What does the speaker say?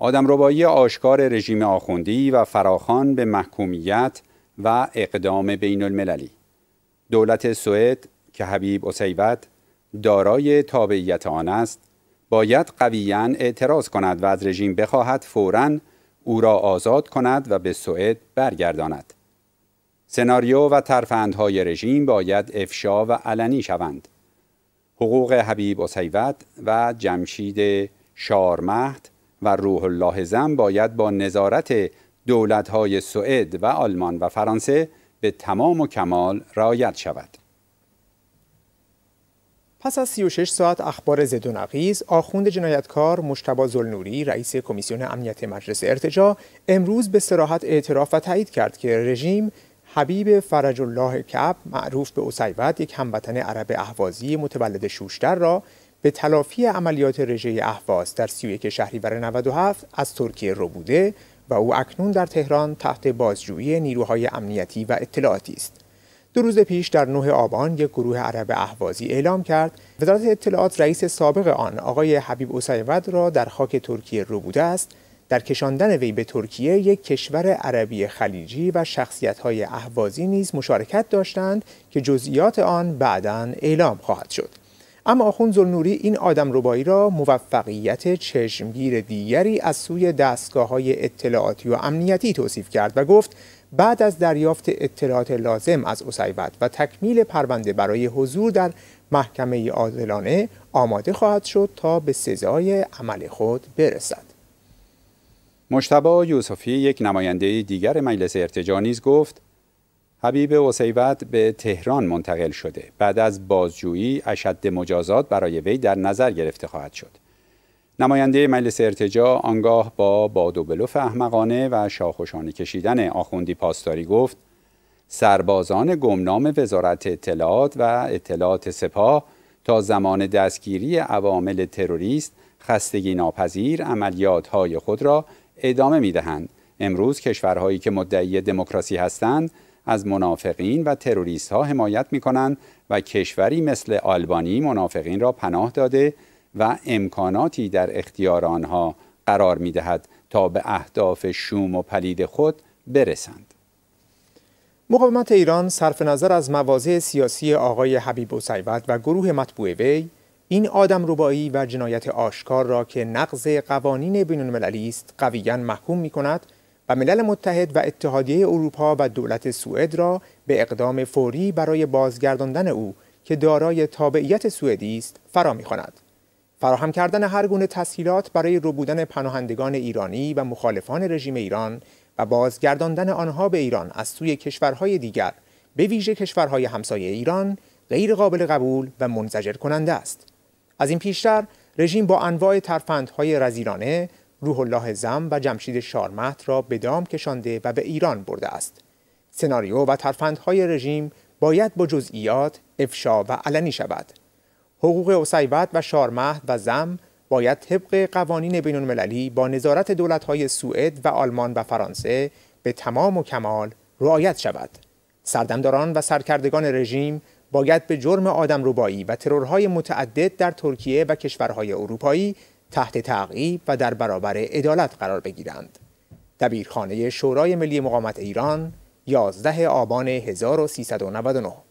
آدم ربایی آشکار رژیم آخوندی و فراخان به محکومیت و اقدام بین المللی دولت سوئد که حبیب اسیوت دارای تابعیت آن است باید قویا اعتراض کند و از رژیم بخواهد فوراً او را آزاد کند و به سوئد برگرداند سناریو و ترفندهای رژیم باید افشا و علنی شوند حقوق حبیب اسیوت و جمشید شارمهد و روح الله زم باید با نظارت دولتهای سوئد و آلمان و فرانسه به تمام و کمال رعایت شود. پس از 36 ساعت اخبار زد و نقیز، آخوند جنایتکار مشتبه زلنوری رئیس کمیسیون امنیت مجلس ارتجا امروز به سراحت اعتراف و تایید کرد که رژیم حبیب فرج الله کعب معروف به اسیبت یک هموطن عرب احوازی متولد شوشتر را به تلافی عملیات رژه احواز در 31 شهریور 97 از ترکیه روبوده و او اکنون در تهران تحت بازجویی نیروهای امنیتی و اطلاعاتی است. دو روز پیش در 9 آبان یک گروه عرب اهوازی اعلام کرد وزارت اطلاعات رئیس سابق آن آقای حبیب اسیود را در خاک ترکیه ربوده است در کشاندن وی به ترکیه یک کشور عربی خلیجی و های اهوازی نیز مشارکت داشتند که جزئیات آن بعدا اعلام خواهد شد. اما آخوند زلنوری این آدم ربایی را موفقیت چشمگیر دیگری از سوی دستگاه های اطلاعاتی و امنیتی توصیف کرد و گفت بعد از دریافت اطلاعات لازم از اسیوت و تکمیل پرونده برای حضور در محکمه عادلانه آماده خواهد شد تا به سزای عمل خود برسد مشتبا یوسفی یک نماینده دیگر مجلس ارتجا نیز گفت حبیب وسیوت به تهران منتقل شده بعد از بازجویی اشد مجازات برای وی در نظر گرفته خواهد شد نماینده مجلس ارتجا آنگاه با باد و بلوف احمقانه و شاخوشانه کشیدن آخوندی پاسداری گفت سربازان گمنام وزارت اطلاعات و اطلاعات سپاه تا زمان دستگیری عوامل تروریست خستگی ناپذیر عملیات های خود را ادامه می دهند. امروز کشورهایی که مدعی دموکراسی هستند از منافقین و تروریست ها حمایت می کنند و کشوری مثل آلبانی منافقین را پناه داده و امکاناتی در اختیار آنها قرار می دهد تا به اهداف شوم و پلید خود برسند. مقاومت ایران صرف نظر از مواضع سیاسی آقای حبیب و سیوت و گروه مطبوع وی این آدم روبایی و جنایت آشکار را که نقض قوانین بین المللی است قویا محکوم می کند و ملل متحد و اتحادیه اروپا و دولت سوئد را به اقدام فوری برای بازگرداندن او که دارای تابعیت سوئدی است فرا میخواند فراهم کردن هر گونه تسهیلات برای ربودن پناهندگان ایرانی و مخالفان رژیم ایران و بازگرداندن آنها به ایران از سوی کشورهای دیگر به ویژه کشورهای همسایه ایران غیر قابل قبول و منزجر کننده است از این پیشتر رژیم با انواع ترفندهای رزیرانه روح الله زم و جمشید شارمت را به دام کشانده و به ایران برده است. سناریو و ترفندهای رژیم باید با جزئیات افشا و علنی شود. حقوق اسیوت و شارمهد و زم باید طبق قوانین بین المللی با نظارت دولتهای سوئد و آلمان و فرانسه به تمام و کمال رعایت شود. سردمداران و سرکردگان رژیم باید به جرم آدم روبایی و ترورهای متعدد در ترکیه و کشورهای اروپایی تحت تعقیب و در برابر عدالت قرار بگیرند. دبیرخانه شورای ملی مقامت ایران 11 آبان 1399